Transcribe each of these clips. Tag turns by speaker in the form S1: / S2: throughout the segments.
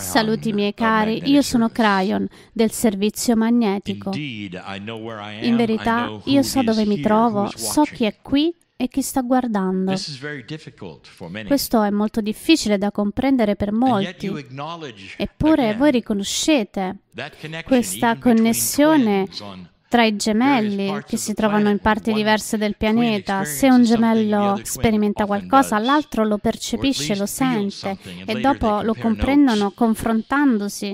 S1: Saluti miei cari, io sono
S2: Cryon del servizio magnetico.
S1: In verità, io so dove mi trovo, so
S2: chi è qui e chi sta guardando. Questo è molto difficile da comprendere per molti, eppure voi riconoscete questa connessione tra i gemelli che si trovano in parti diverse del pianeta. Se un gemello sperimenta qualcosa, l'altro lo percepisce, lo sente e dopo lo comprendono confrontandosi.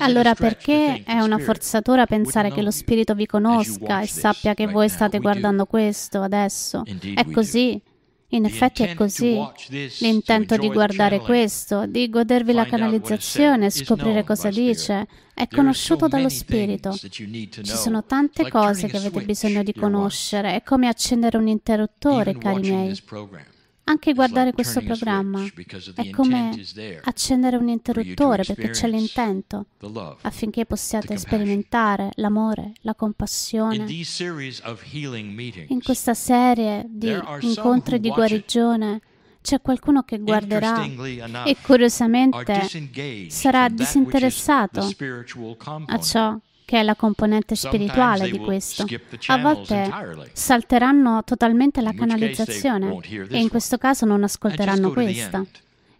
S2: Allora perché è una forzatura pensare che lo spirito vi conosca e sappia che voi state guardando questo adesso? È così. In effetti è così. L'intento di guardare questo, di godervi la canalizzazione, scoprire cosa dice, è conosciuto dallo Spirito. Ci sono tante cose che avete bisogno di conoscere. È come accendere un interruttore, cari miei. Anche guardare questo programma è come accendere un interruttore perché c'è l'intento affinché possiate sperimentare l'amore, la compassione.
S1: In questa serie di incontri di
S2: guarigione c'è qualcuno che guarderà e curiosamente sarà disinteressato a ciò che è la componente spirituale di questo. A volte salteranno totalmente la canalizzazione e in questo caso non ascolteranno questa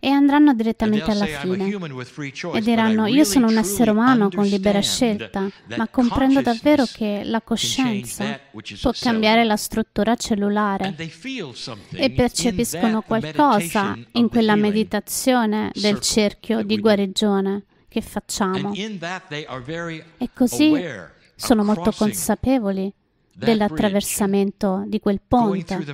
S2: e andranno direttamente alla fine e diranno io sono un essere umano con libera scelta, ma comprendo davvero che la coscienza può cambiare la struttura cellulare e percepiscono qualcosa in quella meditazione del cerchio di guarigione che facciamo. E così sono molto consapevoli dell'attraversamento di quel ponte,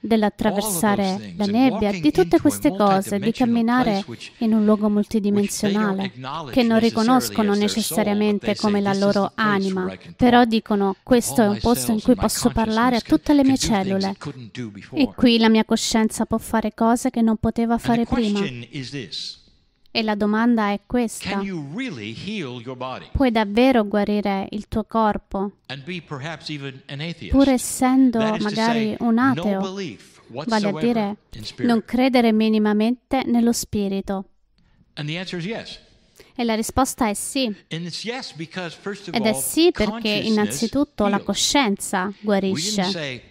S2: dell'attraversare la nebbia, di tutte queste cose, di camminare in un luogo multidimensionale che non riconoscono necessariamente come la loro anima, però dicono questo è un posto in cui posso parlare a tutte le mie cellule e qui la mia coscienza può fare cose che non poteva fare prima. E la domanda è questa. Puoi davvero guarire il tuo corpo?
S1: Pur essendo magari un ateo, vale a dire non
S2: credere minimamente nello spirito.
S1: Yes.
S2: E la risposta è sì.
S1: Ed è sì perché innanzitutto la
S2: coscienza guarisce.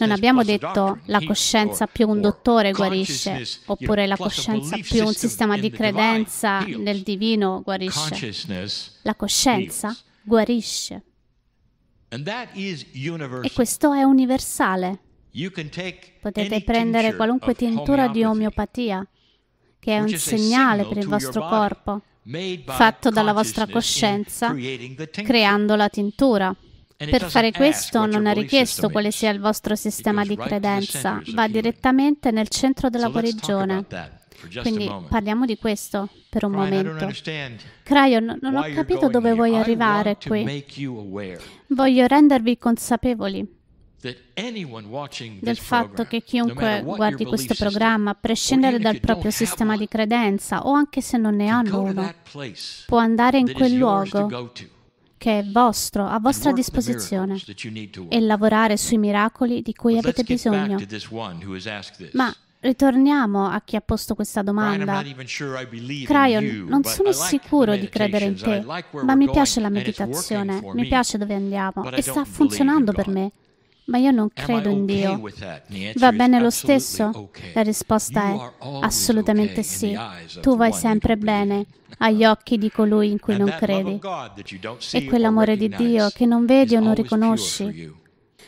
S1: Non abbiamo detto la coscienza più
S2: un dottore guarisce, oppure la coscienza più un sistema di credenza nel divino guarisce. La coscienza guarisce.
S1: E questo
S2: è universale. Potete prendere qualunque tintura di omeopatia, che è un segnale per il vostro corpo, fatto dalla vostra coscienza creando la tintura. Per fare questo non è richiesto quale sia il vostro sistema di credenza, va direttamente nel centro della guarigione. Quindi parliamo di questo per un momento. Cryon, non ho capito dove vuoi arrivare qui. Voglio rendervi consapevoli
S1: del fatto
S2: che chiunque guardi questo programma, a prescindere dal proprio sistema di credenza o anche se non ne hanno uno, può andare in quel luogo che è vostro, a vostra disposizione, e lavorare sui miracoli di cui avete bisogno. Ma Ritorniamo a chi ha posto questa domanda. Cryon, non sono sicuro di credere in te, ma mi piace la meditazione, mi piace dove andiamo e sta funzionando per me, ma io non credo in Dio. Va bene lo stesso? La risposta è assolutamente sì. Tu vai sempre bene agli occhi di colui in cui non credi.
S1: E quell'amore di Dio
S2: che non vedi o non riconosci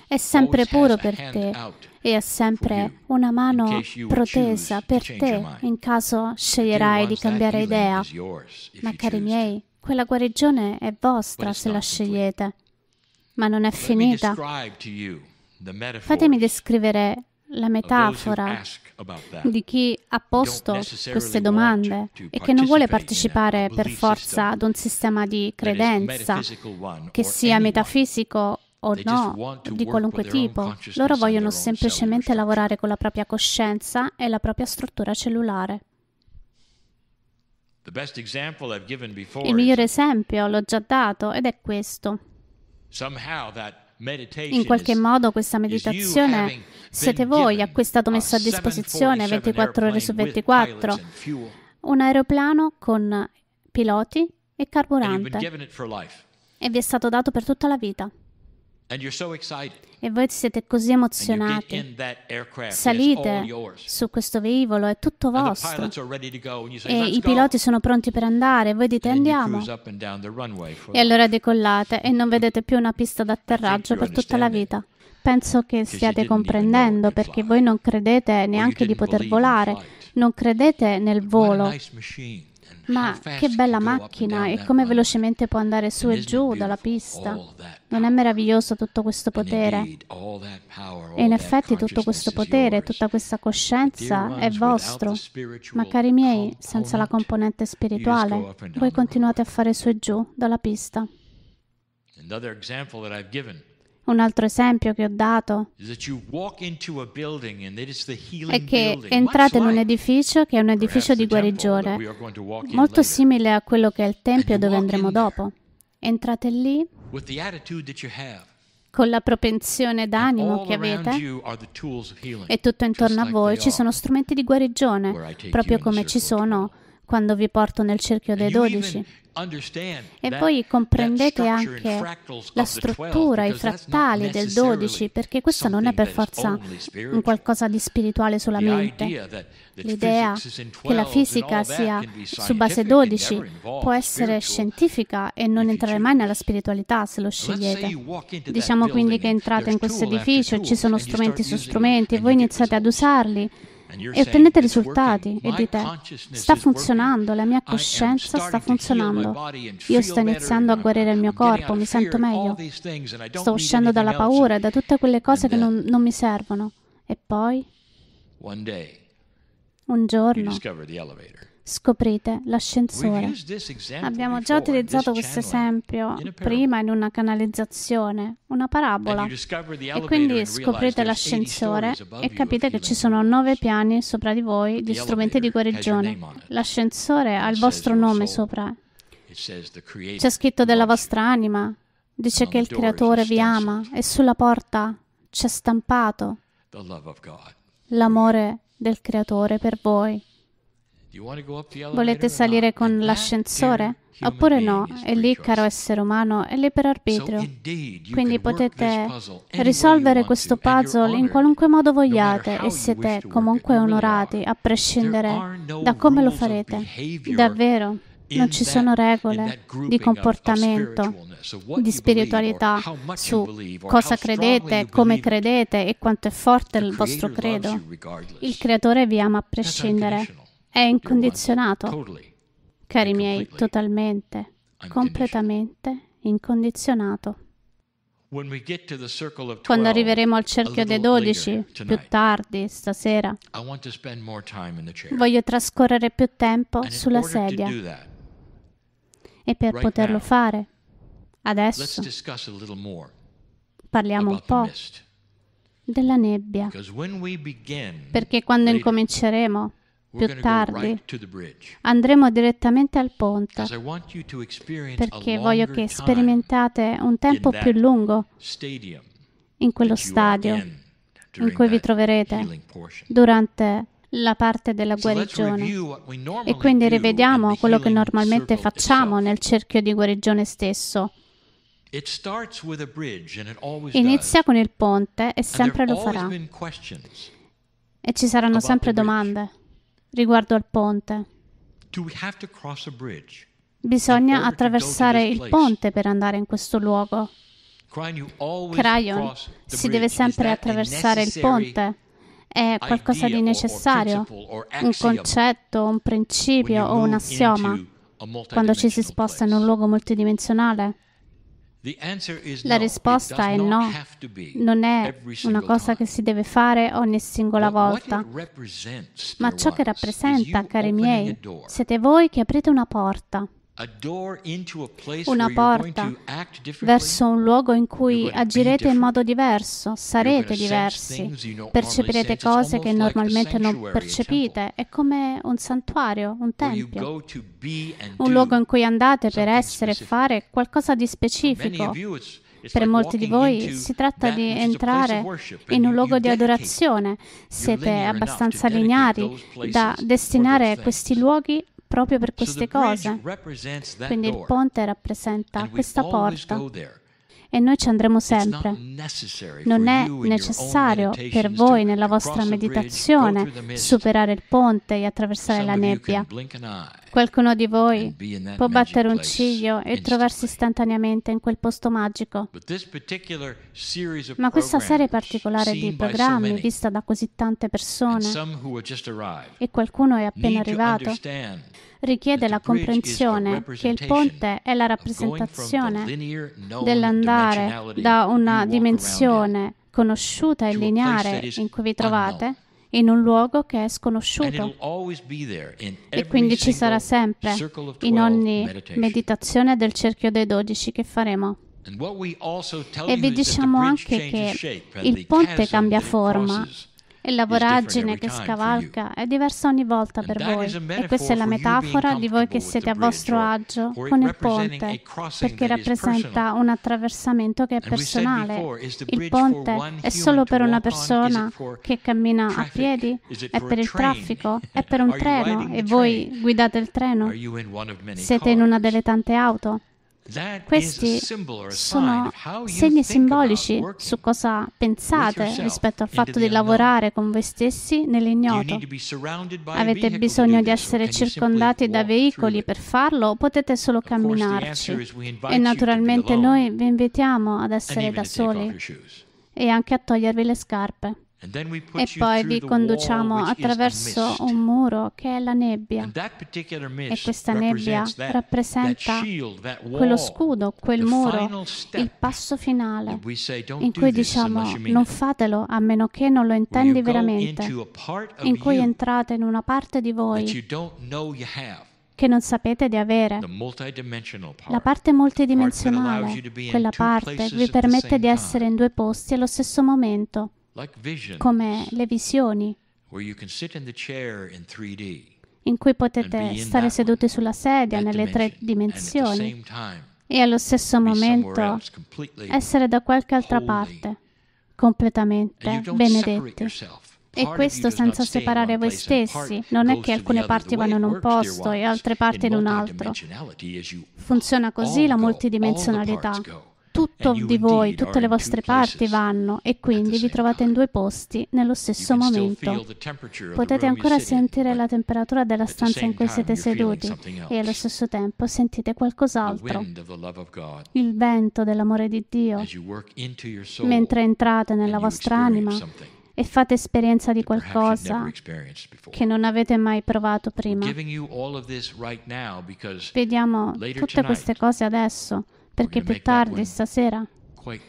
S2: è sempre puro per te e ha sempre una mano protesa per te in caso sceglierai di cambiare idea. Ma cari miei, quella guarigione è vostra se la scegliete, ma non è finita. Fatemi descrivere la metafora di chi ha posto queste domande e che non vuole partecipare per forza ad un sistema di credenza, che sia metafisico o no, di qualunque tipo. Loro vogliono semplicemente lavorare con la propria coscienza e la propria struttura cellulare.
S1: Il migliore
S2: esempio l'ho già dato ed è questo.
S1: Somehow that in qualche modo questa
S2: meditazione siete voi, acquistato messo a disposizione 24 ore su 24, un aeroplano con piloti e carburante e vi è stato dato per tutta la vita. E voi siete così emozionati. Salite su questo velivolo, è tutto vostro. E i piloti sono pronti per andare, e voi dite andiamo. E allora decollate e non vedete più una pista d'atterraggio per tutta la vita. Penso che stiate comprendendo perché voi non credete neanche di poter volare, non credete nel volo. Ma che bella macchina e come velocemente può andare su e giù dalla pista. Non è meraviglioso tutto questo potere? E in effetti tutto questo potere, tutta questa coscienza è vostro. Ma cari miei, senza la componente spirituale, voi continuate a fare su e giù dalla pista.
S1: Un altro esempio che ho dato.
S2: Un altro esempio che ho dato
S1: è che entrate in un edificio che è un edificio di guarigione, molto
S2: simile a quello che è il Tempio dove andremo dopo. Entrate lì con la propensione d'animo che avete e tutto intorno a voi ci sono strumenti di guarigione, proprio come ci sono quando vi porto nel cerchio dei dodici. E poi comprendete anche la struttura, i frattali del 12, perché questo non è per forza un qualcosa di spirituale solamente. L'idea che la fisica sia su base 12 può essere scientifica e non entrare mai nella spiritualità se lo scegliete. Diciamo quindi che entrate in questo edificio, ci sono strumenti su strumenti, voi iniziate ad usarli e ottenete risultati e dite sta funzionando, la mia coscienza sta funzionando, io sto iniziando a guarire il mio corpo, mi sento meglio, sto uscendo dalla paura e da tutte quelle cose che non, non mi servono. E poi,
S1: un
S2: giorno, scoprite l'ascensore. Abbiamo già utilizzato questo esempio prima in una canalizzazione, una parabola. E quindi scoprite l'ascensore e capite che ci sono nove piani sopra di voi di strumenti di guarigione. L'ascensore ha il vostro nome sopra.
S1: C'è
S2: scritto della vostra anima. Dice che il creatore vi ama e sulla porta c'è stampato l'amore del creatore per voi. Volete salire con l'ascensore? Oppure no? E lì, caro essere umano, è libero arbitrio. Quindi potete risolvere questo puzzle in qualunque modo vogliate e siete comunque onorati, a prescindere da come lo farete. Davvero. Non ci sono regole di comportamento, di spiritualità su cosa credete, come credete e quanto è forte il vostro credo. Il Creatore vi ama a prescindere è incondizionato. Cari miei, totalmente, completamente incondizionato.
S1: Quando arriveremo al cerchio dei dodici, più
S2: tardi, stasera,
S1: voglio trascorrere
S2: più tempo sulla sedia. E per poterlo fare, adesso parliamo un po' della nebbia. Perché quando incominceremo più tardi andremo direttamente al ponte perché voglio che sperimentate un tempo più lungo in quello stadio in cui vi troverete durante la parte della guarigione. E quindi rivediamo quello che normalmente facciamo nel cerchio di guarigione stesso.
S1: Inizia con il ponte e sempre lo farà. E ci saranno sempre domande
S2: riguardo al ponte. Bisogna attraversare il ponte per andare in questo luogo.
S1: Crayon si deve sempre attraversare il ponte. È qualcosa di necessario, un concetto,
S2: un principio o un assioma quando ci si sposta in un luogo multidimensionale. La risposta è no, non è una cosa che si deve fare ogni singola volta. Ma ciò che rappresenta, cari miei, siete voi che aprite una porta
S1: una porta verso
S2: un luogo in cui agirete in modo diverso, sarete diversi, percepirete cose che normalmente non percepite. È come un santuario, un tempio, un luogo in cui andate per essere e fare qualcosa di specifico. Per molti di voi si tratta di entrare in un luogo di adorazione. Siete abbastanza lineari da destinare questi luoghi proprio per queste cose. Quindi il ponte rappresenta questa porta e noi ci andremo sempre. Non è necessario per voi nella vostra meditazione superare il ponte e attraversare la nebbia. Qualcuno di voi può battere un ciglio e trovarsi istantaneamente in quel posto magico.
S1: Ma questa serie particolare di programmi, vista
S2: da così tante persone,
S1: e qualcuno è appena arrivato,
S2: richiede la comprensione che il ponte è la rappresentazione dell'andare da una dimensione conosciuta e lineare in cui vi trovate in un luogo che è sconosciuto.
S1: E quindi ci sarà sempre in ogni
S2: meditazione del cerchio dei dodici che faremo.
S1: E vi diciamo anche che il ponte cambia forma
S2: e la voragine che scavalca è diversa ogni volta per voi. E questa è la metafora di voi che siete a vostro agio con il ponte, perché rappresenta un attraversamento che è personale.
S1: Il ponte
S2: è solo per una persona che cammina a piedi, è per il traffico, è per un treno e voi guidate il treno. Siete in una delle tante auto. Questi sono segni simbolici su cosa pensate rispetto al fatto di lavorare con voi stessi nell'ignoto. Avete bisogno di essere circondati da veicoli per farlo o potete solo camminarci? E naturalmente noi vi invitiamo ad essere da soli e anche a togliervi le scarpe.
S1: E poi vi conduciamo attraverso
S2: un muro che è la nebbia.
S1: E questa nebbia rappresenta quello scudo, quel muro,
S2: il passo finale in cui diciamo non fatelo a meno che non lo intendi veramente, in cui entrate in una parte di voi che non sapete di avere. La parte multidimensionale, quella parte, vi permette di essere in due posti allo stesso momento come le visioni,
S1: in cui potete stare
S2: seduti sulla sedia nelle tre dimensioni e allo stesso momento essere da qualche altra parte, completamente benedetti. E questo senza separare voi stessi. Non è che alcune parti vanno in un posto e altre parti in un altro. Funziona così la multidimensionalità tutto di voi, tutte le vostre parti vanno e quindi vi trovate in due posti nello stesso momento. Potete ancora sentire la temperatura della stanza in cui siete seduti e allo stesso tempo sentite qualcos'altro, il vento dell'amore di Dio, mentre entrate nella vostra anima e fate esperienza di qualcosa che non avete mai provato prima.
S1: Vediamo tutte queste
S2: cose adesso perché più tardi stasera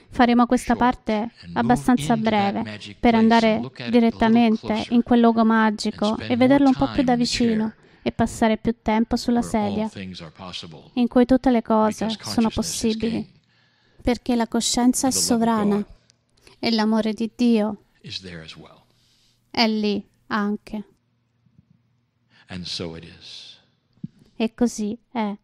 S2: faremo questa parte abbastanza breve per andare direttamente in quel luogo magico e vederlo un po' più da vicino e passare più tempo sulla sedia in cui tutte le cose sono possibili, perché la coscienza è sovrana e l'amore di Dio è lì anche. E così è.